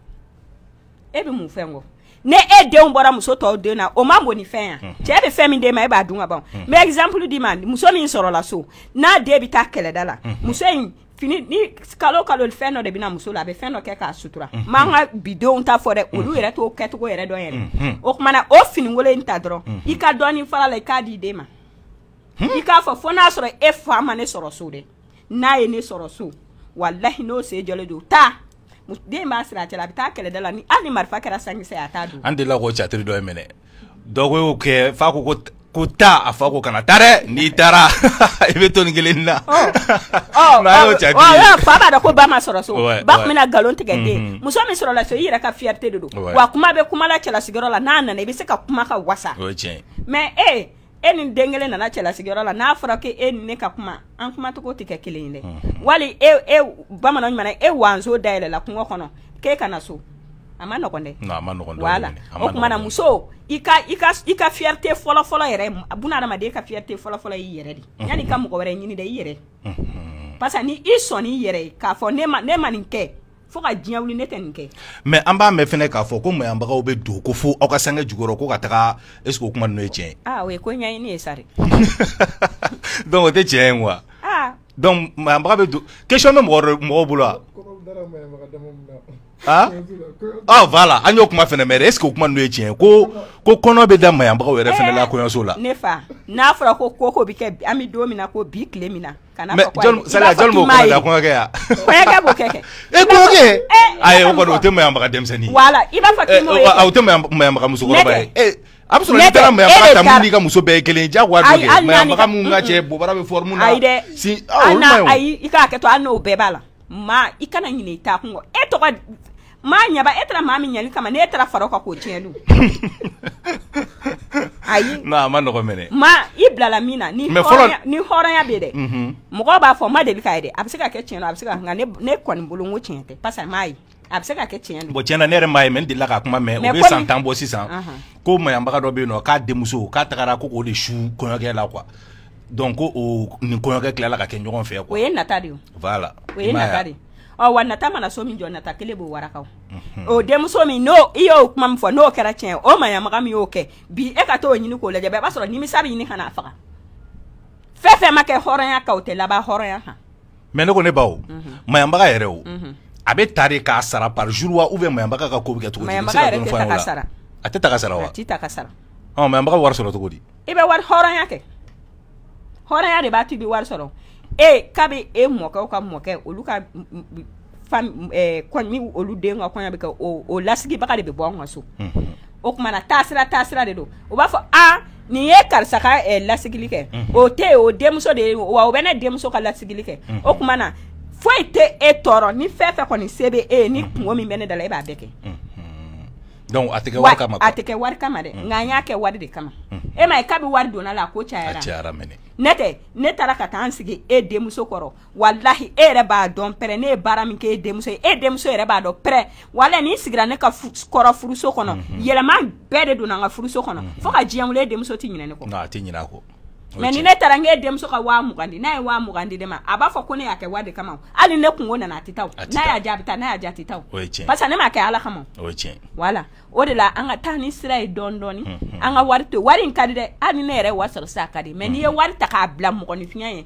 e bɛ mun fɛn kɔ ne e denw bɔra muso tɔw den na o man bon ni fɛn ya mm-hmm. cɛɛ bɛ fɛn min d'e ma e b'a dun ka ban mɛ mm-hmm. exemple d'i ma muso min sɔrɔla so n'a den bɛ taa kɛlɛda la mm-hmm. muso in fini ni kalo kalo fɛn dɔ de bɛna muso la a bɛ fɛn dɔ kɛ k'a sutura m'an ka bidenw ta fɔ dɛ olu yɛrɛ t'o kɛcogo yɛrɛ dɔn yɛrɛ o kumana o finikolon in ta dɔrɔn i ka dɔɔnin fara la i k'a di i den ma hmm? i k'a fɔ fo n'a sɔrɔ e fa ma ne sɔrɔ so dɛ n'a ye ne sɔrɔ so walahi n'o sen jɔlen don taa den b'a sira cɛla a bɛ taa kɛlɛda la ni hali ni marifa kɛra sankisɛ a t'a dun an delila k'o catiri dɔ ye minɛ dɔ ko e y'o kɛ f'a ko ko ko ta a fa ko kana ta dɛ n'i taara i bɛ to nin kelen na fa b'a dɔn ko ba ma sɔrɔ so ba tun bɛna nkalon tigɛ den mm-hmm. muso min sɔrɔla so i yɛrɛ ka fierté de don wa kuma bɛ kuma la cɛlasigiyɔrɔ la n'a nana i bɛ se ka kuma ka wasa mɛ e eh, e ni dengele kelen nana cɛlasigiyɔrɔ la n'a fɔra k'e e ni ne ka kuma an kumacogo tɛ kɛ kelen ye dɛ mhm. wali e e bamananw ɲuman na e wanso la kungo kɔnɔ k'e kana so a ma nɔgɔn dɛ wala o tuma muso i ka i ka i ka fierté fɔlɔ fɔlɔ yɛrɛ buna adamaden ka fierté fɔlɔ fɔlɔ y'i yɛrɛ de yanni i mhm. ka mɔgɔ wɛrɛ ɲini dɛ i yɛrɛ parce que ni i sɔnna i yɛrɛ k'a fɔ ne ma ne ma nin kɛ fo ka diɲɛ wuli ne tɛ nin kɛ mɛ an b'a mɛn fɛnɛ k'a fɔ ko mayanbagaw be don ko fo aw ka sange jugɔrɔ ko ka taga est ce que o kuma nunu ye tiɲɛ ye o ye ko ɲaɲini ye sa donc o tɛ tiɲɛ ye kuwa donc maga bɛ don question bɛ mɔgɔw bolo wa. ah ah voilà an y'o kuma fɛnɛ mɛn dɛ est ce que o kuma ninnu ye tiɲɛ ko ko kɔnɔ bɛ da mayanbagaw yɛrɛ fɛnɛ la eh, kɔɲɔso la. ne fa n'a fɔra ko ko ko bɛ kɛ an bɛ don min na ko bi tile min na. kana fɔ ko ayi i b'a fɔ k'i m'a ye kɔɲɔkɛ eh, ya. kɔɲɔkɛ b'o kɛ kɛ. e kɔɲɔkɛ. ayi o kɔni o tɛ mayanbaga denmisɛnnin ye. voilà i b'a fɔ k'i m'o ye. o tɛ mayanbaga musokɔrɔba ye. ne tɛ a ka muso bɛɛ ye kelen ma i kana ɲinɛ i taa kun kɔ kama n'e taara fara o kan i bilala min ni hɔrɔnya ni dɛ mɔgɔw b'a fɔ n a bɛ se ka kɛ tiɲɛ a a bɛ se ka kɛ tiɲɛ don. bɔn tiɲɛ na ne yɛrɛ ma ye mɛ n delila ka kuma mɛn o bɛ san tan bɔ sisan ko mayanbaga dɔ bɛ yen nɔ k'a denmuso k'a tagara ko k'o de su kɔɲɔkɛ la kuwa donc ko o nin kɔɲɔkɛ tilala ka kɛ ɲɔgɔn fɛ kuwa. o ye nata de ye voilà o ye nata de ye ɔ wa nata mana so min jɔ nata kelen b'o waraka o mhm. o denmuso min n'o i y'o kuma min fɔ n'o kɛra tiɲɛ o mayanbaga min y'o kɛ bi e ka t'o ɲini k'o lajɛ bɛɛ b'a sɔrɔ nimisa bɛ ɲini ka n'a faga fɛn fɛn ma kɛ hɔrɔnya kan o tɛ laban hɔrɔnya kan. mɛ ne ko ne ba o mhm. mayanbaga yɛrɛ o. Mhm a bɛ tare k'a sara par jour wa ubiyɛn mayanbaga ka ko bɛ kɛ cogo tɛ ta ka sara a wari sɔrɔ cogo di i bɛ wari hɔrɔnya kɛ hɔrɔnya de b'a to i bɛ wari sɔrɔ e k'a bɛ e mɔkɛw ka mɔkɛ olu ka ni olu den ka kɔɲɔ bɛ kɛ o lasigibaga de bɛ bɔ anw ka so o kumana taasira taasira de don o b'a fɔ a nin ye karisa ka lasigili kɛ o tɛ yen o denmuso de ye wa o bɛ ne denmuso ka lasigili kɛ o kumana foyi tɛ e tɔɔrɔ ni fɛn fɛn kɔni se bɛ e ye ni kungo min bɛ ne da la e b'a bɛɛ kɛ mm-hmm. donc a tɛ kɛ wari kama a tɛ kɛ wari kama dɛ mm-hmm. nka an y'a kɛ wari de kama mm-hmm. e ma ye kabi wari donna la a ko cayara a cayara mɛnɛ ne tɛ e e ne taara ka taa n sigi e denmuso kɔrɔ walahi e yɛrɛ e b'a dɔn pɛrɛ ne ye baara min kɛ e denmuso ye e denmuso yɛrɛ b'a dɔn pɛrɛ wala n'i sigira ne ka kɔrɔ furuso kɔnɔ yɛlɛma bɛɛ de donna n ka furuso kɔnɔ fo ka diɲɛ wuli e denmuso tɛ ɲinɛ ne kɔ a tɛ ɲinɛ a kɔ mɛ ni ne taara n denmuso ka waa mugandi n'a ye waa mugandi di ne ma a b'a fɔ ko ne y'a kɛ waa de kama hali ne kungo nana a tɛ taa o n'a y'a jaabi ta n'a y'a jaabi ta o parce que ne m'a kɛ ala kama o wala o de la an ka taa ni sira ye dɔɔni dɔɔni an ka wari to wari in ka di dɛ hali ni ne yɛrɛ ye wari sɔrɔ sisan a ka di mɛ n'i ye wari ta k'a bila mɔgɔninfinya ye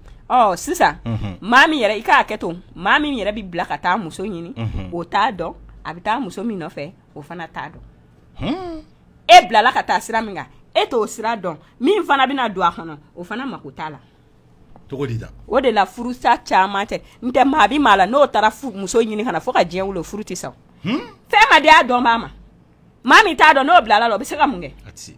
ɔ sisan maa min yɛrɛ i k'a kɛ to maa min yɛrɛ bi bila ka taa muso ɲini o t'a dɔn a bi taa muso min nɔfɛ o fana t'a dɔn hmm. e bilala ka taa sira min kan e t'o sira dɔn min fana bɛna don a kɔnɔ o fana mako t'a la cogo di tan. o de la furusa caman tɛ n tɛ maa bi maa la n'o taara muso ɲini ka na fo ka diɲɛ wolo furu ti sa o. Hmm? fɛn ma di a dɔn b'a ma maa min t'a dɔn n'o bilala la o bɛ se ka mun kɛ. a ti se.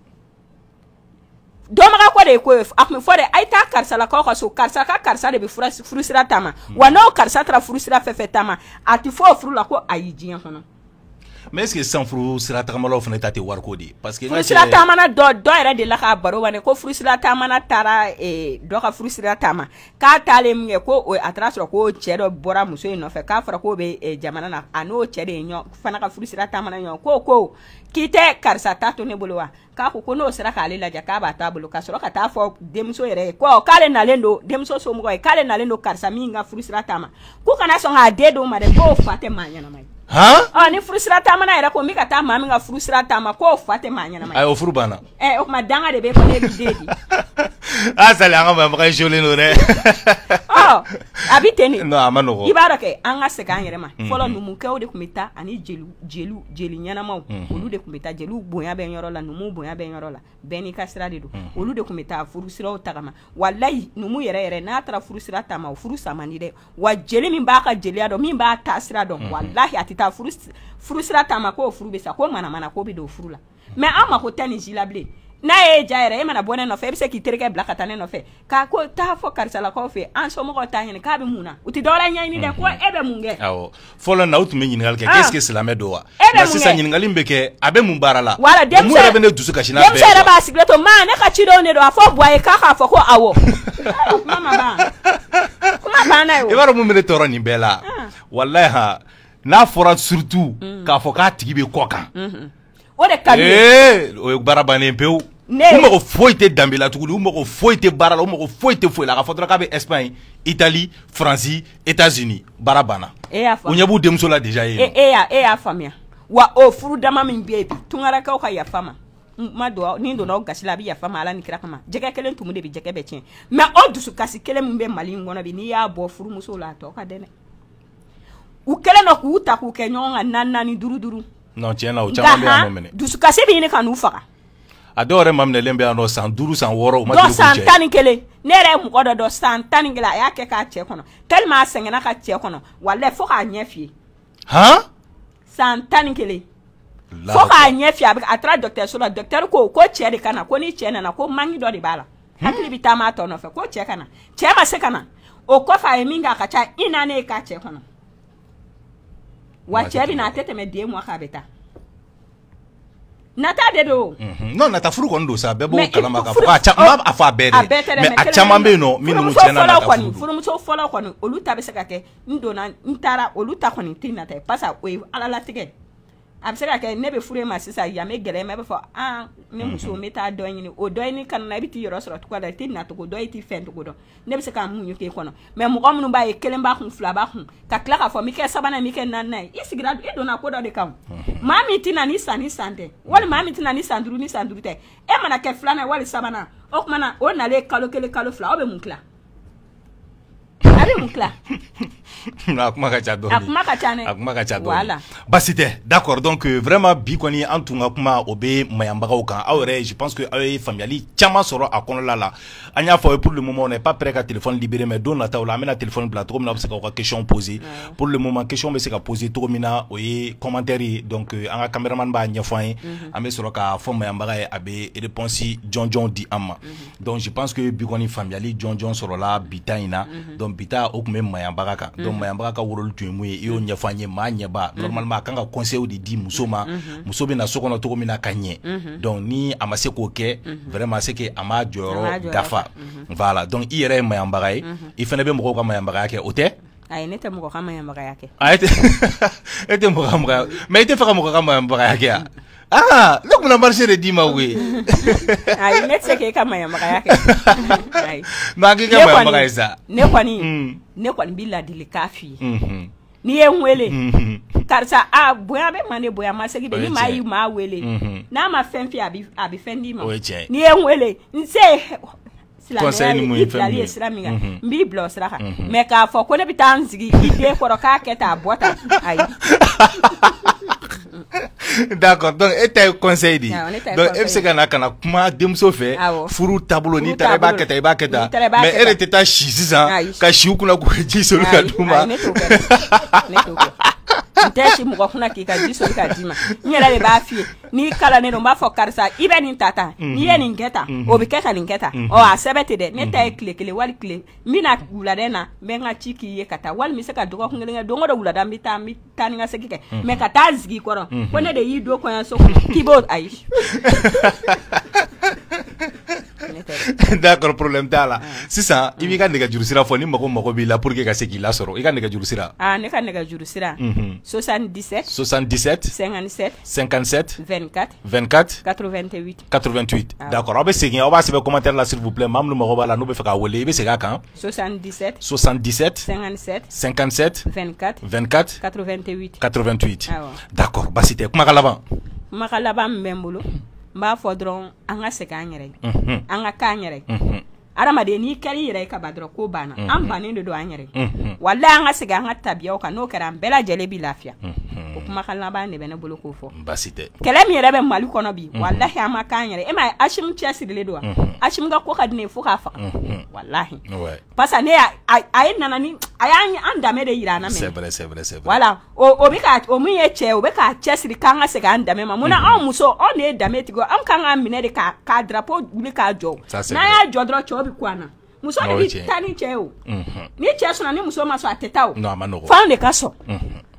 dɔnbaga ko de ye ko ye a kun bɛ fɔ de a ye taa karisalakaw ka so karisa ka karisa de bɛ furusira taama wa n'aw karisa taara furusira fɛn fɛn taama a tɛ fɔ o furu la ko a y'i diɲɛ kɔnɔ mais est ce que sisan furu sira tagamalaw fana ta tɛ wariko de ye parce que furusira taamana dɔ dɔ yɛrɛ de la k'a baro wane ko furusira taamana taara eh, dɔ ka furusira taama k'a taalen min kɛ ko a taara sɔrɔ ko cɛɛ dɔ bɔra muso ye nɔfɛ k'a fɔra k'o be eh, jamana na a n'o cɛɛ de ye ɲɔ fana ka furusira taamana ɲɔgɔn ko ko k'i tɛ karisa ta to ne bolo wa k'a ko ko n'o sera k'ale lajɛ k'a b'a t'a bolo ka sɔrɔ ka taa fɔ denmuso yɛrɛ ye ko k'ale nalen do denmuso somɔgɔ ye k'ale nalen do karisa min ka furusira taama k'u kana sɔn k'a den do ma dɛ k'o fa tɛ maa ɲɛnama ye ɔ ah, ni furusira taamana yɛrɛ ko n bɛ ka furusira taama k'o fa tɛ maa ɲɛnama ye furu banna ɛ o tuma danga de bɛ ko ne e ah, sali an ka maɲabaga in jolen don dɛ ɔ a bi ten de non a ma ma mm-hmm. fɔlɔ numukɛw de tun bɛ taa ani jeliw jeliw jeli ɲɛnamaw mm-hmm. olu de tun bɛ taa jeliw bonya bɛ yɔrɔ bonya bɛ yɔrɔ la bɛɛ n'i ka sira de don mm-hmm. olu de tun numu yɛrɛ yɛrɛ n'a furusira taama o furu sa man jeli min b'a ka jeliya dɔn min walahi a tɛ taa furu furusira t'a ma k'o furu bɛ sa ko manamana ko bɛ don furu la mɛ an mako tɛ nin si la n'a ye ja yɛrɛ e mana bɔ ne nɔfɛ e bɛ se k'i terikɛ bila ka taa ne nɔfɛ k'a ko taa fɔ karisalakaw fɛ an somɔgɔw t'a ɲini k'a bɛ mun na u tɛ dɔwɛrɛ ɲɛɲini dɛ ko e bɛ mun kɛ awɔ fɔlɔ na u tun bɛ ɲininkali kɛ est silamɛ don wa e sisan ɲininkali min bɛ kɛ a bɛ mun baara la wala denmisɛn yɛrɛ bɛ ne dusu kasi n'a yɛrɛ b'a sigilen to maa ne ka cidenw de don a fɔ Buwa k'a k'a fɔ ko awɔ kuma ma ban kuma banna ye i b'a dɔn mun bɛ ne tɔɔrɔ nin bɛɛ la ah. walahi han n'a fɔra surtout mm. k'a fɔ k'a tigi bɛ kɔ kan mm-hmm. o de ka di ee o ye baara bannen pewu u mago foyi tɛ danbe la tuguni u mago foyi tɛ baara la u mago foyi tɛ foyi la a ka fɔ dɔrɔn k'a bɛ espagne italie faransi états-unis baara banna e u ɲɛ b'u denmuso la déjà e e, yen e y'a e y'a faamuya wa o furu dama min bɛ yen bi tunkarakaw ka yafa ma ma don ni donna aw gasi la a bɛ yafa ma ala ni kira kama jɛgɛ kelen tumu de bɛ jɛgɛ bɛɛ tiɲɛ mɛ o dusukasi kelen min bɛ mali in kɔnɔ bi n'i y'a bɔ furumuso la a tɔ ka dɛnɛ u kɛlen dɔ k'u ta k'u kɛ ɲɔgɔn kan naani naani duuru duuru. non tiɲɛ na o caman bɛ yan nɔ minɛ. dusukasi bɛ ɲini ka n'u faga. a dɔw yɛrɛ maminɛlen bɛ yan nɔ san duuru san wɔɔrɔ u ma deli k'u cɛ dɔ san tan ni kelen ne yɛrɛ ye mɔgɔ dɔ dɔn san tan ni kelen a y'a kɛ k'a cɛ kɔnɔ tellement a sɛgɛnna ka cɛ kɔnɔ walayi fo k'a ɲɛ f'i ye. han. san tan ni kelen. fo k'a ɲɛ f'i ye a taara dɔgɔtɔrɔso la dɔgɔtɔrɔ ko ko cɛ de ka na ko ni cɛ nana ko manki dɔ de b'a la. Hmm? hakili bɛ taama a tɔ nɔfɛ ko cɛ ka na cɛ ma se ka na o kɔfɛ a ye min kɛ a ka ca i naani ye k'a cɛ kɔnɔ. wa cɛɛ bena tɛ tɛmɛ den mɔ ka a bɛ ta nata de do non nata furu kɔni do sa bɛɛ b'o kalama k'a fɔ a fɔ a bɛɛ dɛ mais a caman bɛ yen nɔ minnu tiɲɛna nata furu furumuso fɔlɔ kɔni olu ta bɛ se ka kɛ n donna n taara olu ta kɔni tɛ nata ye parce que o ye alalatigɛ ye a bɛ ah, mm-hmm. se e ka kɛ ne bɛ furu ma sisan yan bɛ gɛlɛya ma i b'a fɔ an ne muso n bɛ taa dɔ ɲini o dɔ ɲini kana na mm-hmm. i bɛ t'i yɔrɔ sɔrɔ cogo la i tɛ nacogo dɔn i t'i fɛn cogo dɔn ne bɛ se ka mun k'e kɔnɔ mɛ mɔgɔ minnu b'a ye kelen b'a kun fila b'a kun ka tila k'a fɔ n bɛ kɛ sabanan n bɛ kɛ naaninan ye i sigira i donna ko dɔ de kan maa min tɛna ni san ni san tɛ wali maa min tɛna ni san duuru ni san duuru tɛ e mana kɛ filanan wali sabanan o tuma na o nalen kalo kelen kalo fila aw bɛ mun tila a bɛ mun tila A bah, d'accord donc euh, vraiment bikoni kɔni an tun ka je pense que aw ye faamuyali soro sɔrɔ lala kɔnɔna la pour le moment on n'est pas prêt à téléphone libéré mais don ou la an téléphone bila cogo min na question poser pour le moment question mais c'est ka poser tout mina oui commentaire donc euh, en caméraman cameraman b'a ɲɛfɔ an ye an bɛ sɔrɔ k'a fɔ maɲabaga réponse di ama donc je pense que bikoni kɔni John soro la bi ta mhm. donc bita ta o mayambaga ka wololu tun ye mun ye i y'o ɲɛfɔ an maa ɲɛba normalement a kan ka conseil de di muso ma muso mm-hmm. bena so kɔnɔ togo min na ka ɲɛ mm-hmm. donc ni a ma se k'o kɛ mm-hmm. vraiment se ke a m'a jɔyɔrɔ dafa voilà donc i yɛrɛ ye mayambaga ye i fɛnɛ be mɔgɔw ka mayambagaya kɛ o tɛ ayi mɔgɔ ka mayambagaya kɛ mais i tɛ fɛ ka mɔgɔ ka mayambagaya kɛ a ah ne kun marché de d'i ma koyi ne tɛ k'e ka maɲamagaya kɛ ayi mɛ a k'i ka maɲamaga ye sa ne kɔni ne kɔni mm. bɛ ladilikan f'i ye mm-hmm. n'i ye n mm-hmm. karisa a bonya bɛ ma ne ma segin bɛ ni maa y'i maa wele mm-hmm. n'a ma fɛn f'i ye a bɛ ma n'i ye n wele n se silamɛya ye i bilali ye sira min kan n b'i bila o sira kan mɛ k'a fɔ ko ne bɛ sigi i den kɔrɔ k'a kɛ tan a D'accord. Donc, et t'as conseil dit. Ah, Donc, et c'est qu'on a qu'on a comment démso ah fait. Furu tableau ni t'as que t'as pas que t'as. Mais elle était ta chise, hein. Kachiu kuna kuji sur le kaduma. Nteshi mwa kuna kikaji sur le kadima. Nyela le n'i kalannen don n b'a fɔ karisa i bɛ nin ta tan mhm. n'i ye nin kɛ tan o bɛ kɛ ka nin kɛ tan ɔ a sɛbɛ tɛ dɛ ne ta ye tile kelen wali tile n bɛna wuladen na n bɛ n ka ci k'i ye ka taa wali n bɛ se ka dɔgɔkun kelen kɛ don o don wulada n bɛ taa n bɛ taa ni ka segin kɛ mɛ mhm. ka taa sigi i mhm. kɔrɔ ko ne de y'i don kɔɲɔso kɔnɔ k'i b'o ayi. d'accord problème t'a la ah. sisan ah. i b'i ka nɛgɛjuru sira fɔ ni mago mago b'i la pour que ka se k'i lasɔrɔ i ka nɛgɛjuru sira. aa ah, ne ka nɛgɛjuru sira. 77. 77. 57. 57. 27. 24 88 88 ah. d'accord on bɛ segin commentaire là s'il vous plaît maa minnu mago b'a la n'u bɛ fɛ k'a wele i 77 77 57 57 24 24 88 88 ah, d'accord basi cité kumaka kala kumaka laban min bɛ n b'a fɔ dɔrɔn an ka segin an yɛrɛ ye an ka k'an n'i kɛra i ka badro ko banna an bannen de don an yɛrɛ ka n'o o kumakan laban de bɛ ne bolo k'o fɔ basi tɛ kɛlɛ min yɛrɛ bɛ mali kɔnɔ bi walahi a ma k'an yɛrɛ e ma ye asimu cɛ sirilen don wa asimu ka ko ka di ne ye fo k'a faga walahi parce que ne y'a a ye nana ni a y'an an danbe de yira an na mɛ c'est vrai c'est vrai c'est vrai voilà o o bɛ ka o min ye cɛ ye o bɛ k'a cɛ siri k'an ka segin an danbe ma munna anw muso anw de ye danbe tigi ye anw ka kan ka minɛ de k'a k'a drapeau wuli k'a jɔ n'an y'a jɔ dɔrɔn cɛw bɛ ku an na muso de bɛ taa ni cɛ ye o ni cɛ sɔnna ni muso ma sɔn a tɛ taa o f'anw de ka sɔn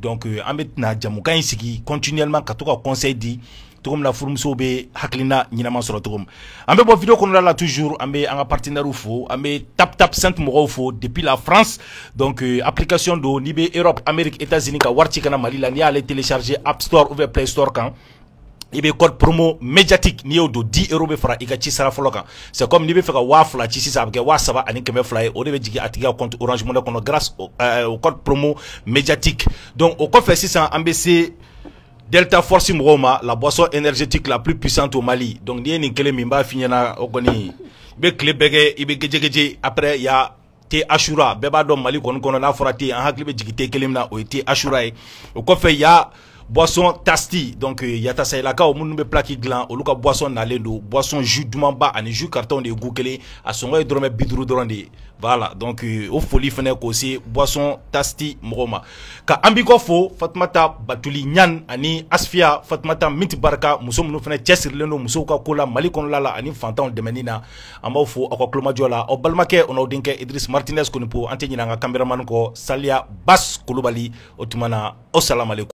donc an euh, na jamu in sigi continuellement ka to ka conseil di to min na furumusow bɛ hakilina ɲɛnama sɔrɔ cogo ambe an vidéo qu'on video là la toujours ambe bɛ partenaire ka fo tap tap sent mɔgɔw fo depuis la France donc euh, application do n'i Europe Amérique États-Unis ka wari kana Mali la n'i télécharger App Store ou Play Store kan il i bɛ code promo médiatique n'i au don 10 euros bɛ fara i ka ci sara fɔlɔ kan c'est comme n'i bɛ fɛ ka 2000 ça va a bɛ kɛ 3000 ani 200 ye o on bɛ jigin à tigi ka compte Orange Money kɔnɔ grâce au euh, code promo médiatique donc au kɔfɛ sisan an bɛ Delta Force roma la boisson énergétique la plus puissante au Mali donc n'i ye nin kelen min n b'a f'i ɲɛna o kɔni i bɛ tile après il y a te Ashura bɛɛ b'a Mali kɔni kɔnɔ la fɔra te an hakili bɛ jigin te kelen min o te Ashura ye au kɔfɛ il y a boisson tasti donc euh, yata sayilaka o au plaki Glan, Oluka ka boisson Nalelo, boisson jus Dumamba, ani jus carton de Goukele a son ye drome bidrou voilà donc euh, au folie fɛnɛ k'o boisson tasti Mroma ka an Fatmata batuli Nyan ani Asfia Fatmata minti Barka muso minnu fɛnɛ leno don musow ka kola lala ani fantan de menina an fo aw ka o idris Martinez konipo antenina nga bas kolobali. o osala